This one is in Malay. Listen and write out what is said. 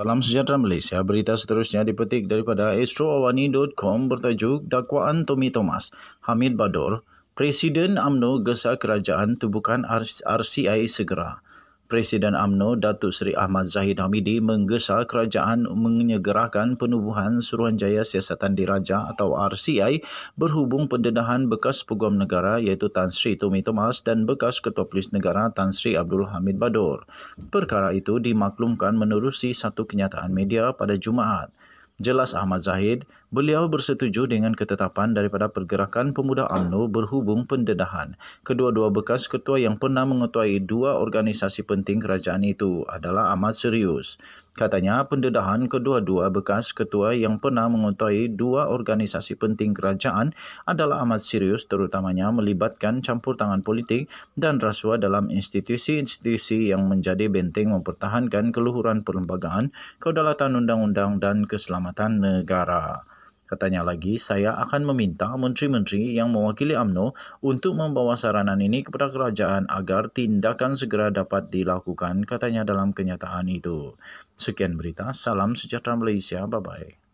Salam sejahtera Malaysia. Berita seterusnya dipetik daripada astroawani.com bertajuk Dakwaan Tommy Thomas. Hamid Badur, Presiden UMNO gesa kerajaan tubuhkan RCI segera. Presiden AMNO Datuk Seri Ahmad Zahid Hamidi menggesa kerajaan menyegerakan penubuhan Suruhanjaya Siasatan Diraja atau RCI berhubung pendedahan bekas peguam negara iaitu Tan Sri Tumi Thomas dan bekas Ketua Polis Negara Tan Sri Abdul Hamid Badur. Perkara itu dimaklumkan menerusi satu kenyataan media pada Jumaat. Jelas Ahmad Zahid, beliau bersetuju dengan ketetapan daripada pergerakan pemuda UMNO berhubung pendedahan. Kedua-dua bekas ketua yang pernah mengetuai dua organisasi penting kerajaan itu adalah amat serius. Katanya pendedahan kedua-dua bekas ketua yang pernah mengutai dua organisasi penting kerajaan adalah amat serius terutamanya melibatkan campur tangan politik dan rasuah dalam institusi-institusi yang menjadi benteng mempertahankan keluhuran perlembagaan, kedaulatan undang-undang dan keselamatan negara. Katanya lagi, saya akan meminta menteri-menteri yang mewakili AMNO untuk membawa saranan ini kepada kerajaan agar tindakan segera dapat dilakukan, katanya dalam kenyataan itu. Sekian berita, salam sejahtera Malaysia, bye-bye.